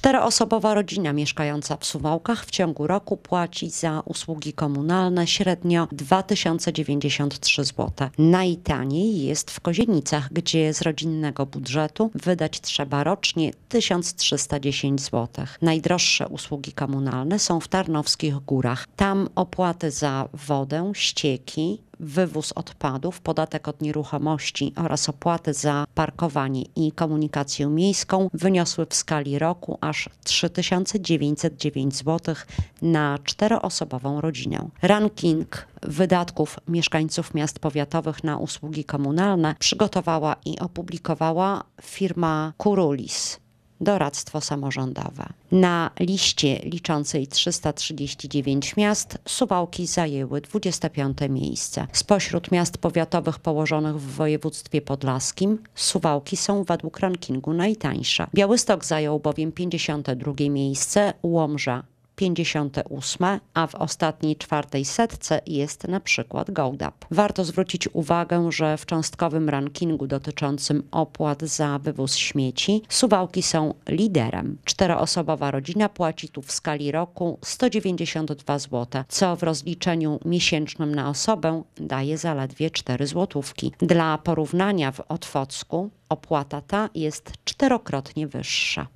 Czteroosobowa rodzina mieszkająca w Suwałkach w ciągu roku płaci za usługi komunalne średnio 2093 zł. Najtaniej jest w Kozienicach, gdzie z rodzinnego budżetu wydać trzeba rocznie 1310 zł. Najdroższe usługi komunalne są w Tarnowskich Górach. Tam opłaty za wodę, ścieki, wywóz odpadów, podatek od nieruchomości oraz opłaty za parkowanie i komunikację miejską wyniosły w skali roku aż 3909 zł na czteroosobową rodzinę. Ranking wydatków mieszkańców miast powiatowych na usługi komunalne przygotowała i opublikowała firma Kurulis doradztwo samorządowe. Na liście liczącej 339 miast Suwałki zajęły 25 miejsce. Spośród miast powiatowych położonych w województwie podlaskim Suwałki są według rankingu najtańsze. Białystok zajął bowiem 52 miejsce, Łomża 58, a w ostatniej czwartej setce jest na przykład Goldap. Warto zwrócić uwagę, że w cząstkowym rankingu dotyczącym opłat za wywóz śmieci Suwałki są liderem. Czteroosobowa rodzina płaci tu w skali roku 192 zł, co w rozliczeniu miesięcznym na osobę daje zaledwie 4 złotówki. Dla porównania w Otwocku opłata ta jest czterokrotnie wyższa.